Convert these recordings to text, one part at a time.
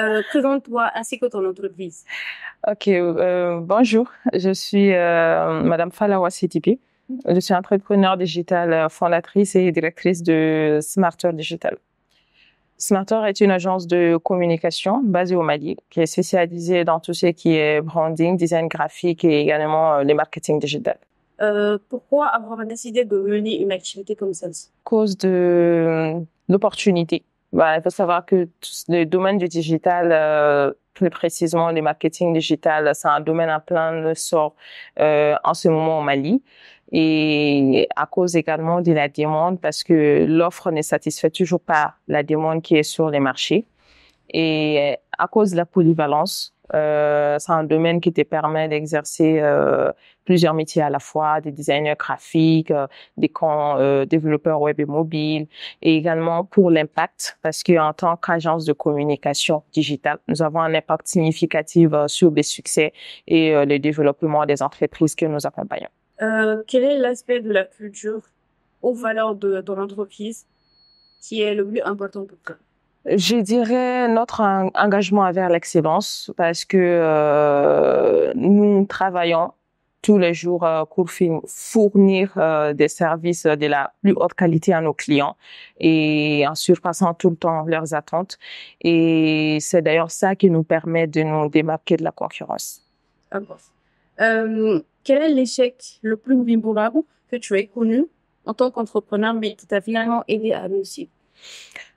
Euh, présente-toi ainsi que ton entreprise. Ok, euh, bonjour. Je suis euh, Madame Falawa Sitipi. Je suis entrepreneur digitale, euh, fondatrice et directrice de Smarter Digital. Smarter est une agence de communication basée au Mali qui est spécialisée dans tout ce qui est branding, design graphique et également le marketing digital. pourquoi avoir décidé de mener une activité comme celle-ci Cause de l'opportunité bah, il faut savoir que le domaine du digital, euh, plus précisément le marketing digital, c'est un domaine à plein de sort euh, en ce moment au Mali et à cause également de la demande parce que l'offre ne satisfait toujours pas la demande qui est sur les marchés et euh, à cause de la polyvalence euh, c'est un domaine qui te permet d'exercer euh, plusieurs métiers à la fois, des designers graphiques, euh, des développeurs web et mobile, et également pour l'impact, parce qu'en tant qu'agence de communication digitale, nous avons un impact significatif sur les succès et le développement des entreprises que nous accompagnons. quel est l'aspect de la culture aux valeurs de, de l'entreprise qui est le plus important pour toi je dirais notre engagement envers l'excellence parce que euh, nous travaillons tous les jours euh, pour fournir euh, des services de la plus haute qualité à nos clients et en surpassant tout le temps leurs attentes. Et c'est d'ailleurs ça qui nous permet de nous démarquer de la concurrence. Ah quel est l'échec le plus mémorable que tu aies connu en tant qu'entrepreneur mais qui t'a finalement aidé à réussir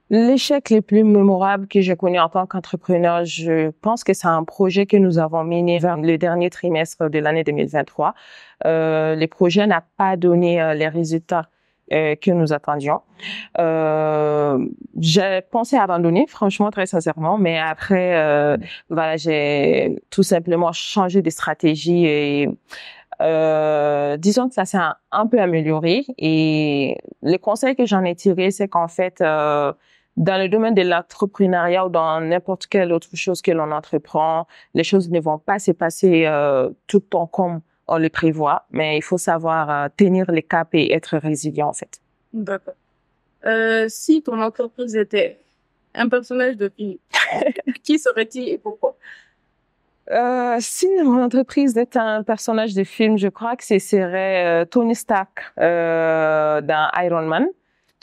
L'échec le plus mémorable que j'ai connu en tant qu'entrepreneur, je pense que c'est un projet que nous avons mené vers le dernier trimestre de l'année 2023. Euh, le projet n'a pas donné euh, les résultats euh, que nous attendions. Euh, j'ai pensé abandonner, franchement, très sincèrement, mais après, euh, voilà, j'ai tout simplement changé de stratégie et disons que ça s'est un, peu amélioré. Et le conseil que j'en ai tiré, c'est qu'en fait, dans le domaine de l'entrepreneuriat ou dans n'importe quelle autre chose que l'on entreprend, les choses ne vont pas se passer euh, tout le temps comme on le prévoit, mais il faut savoir euh, tenir les caps et être résilient en fait. D'accord. Euh, si ton entreprise était un personnage de film, qui serait-il et pourquoi euh, si mon entreprise était un personnage de film, je crois que ce serait euh, Tony Stark dans Iron Man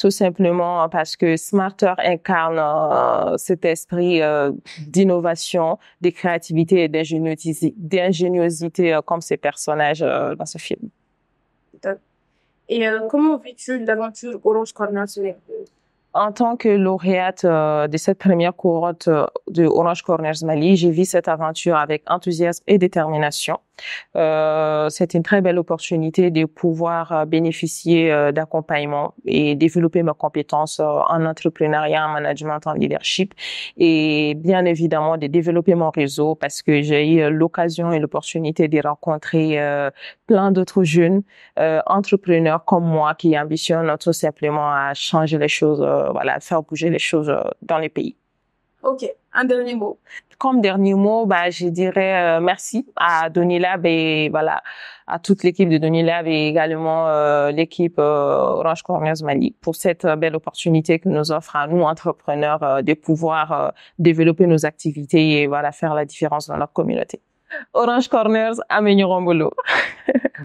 tout simplement parce que Smarter incarne euh, cet esprit euh, d'innovation, de créativité et d'ingéniosité euh, comme ces personnages dans ce film. Et comment vis-tu l'aventure Orange Mali? en tant que lauréate de cette première couronne de Orange Corners Mali, j'ai vu cette aventure avec enthousiasme et détermination. Euh, c'est une très belle opportunité de pouvoir euh, bénéficier euh, d'accompagnement et développer mes compétences en entrepreneuriat, en management, en leadership et bien évidemment de développer mon réseau parce que j'ai eu l'occasion et l'opportunité de rencontrer plein d'autres jeunes entrepreneurs comme moi qui ambitionnent tout simplement à changer les choses, voilà, faire bouger les choses dans les pays. Ok, un dernier mot. Comme dernier mot, bah, je dirais euh, merci à Donilab et voilà à toute l'équipe de Donilab et également euh, l'équipe euh, Orange Corners Mali pour cette belle opportunité que nous offre à nous entrepreneurs de pouvoir développer nos activités et voilà faire la différence dans notre communauté. Orange Corners, à Rombolo.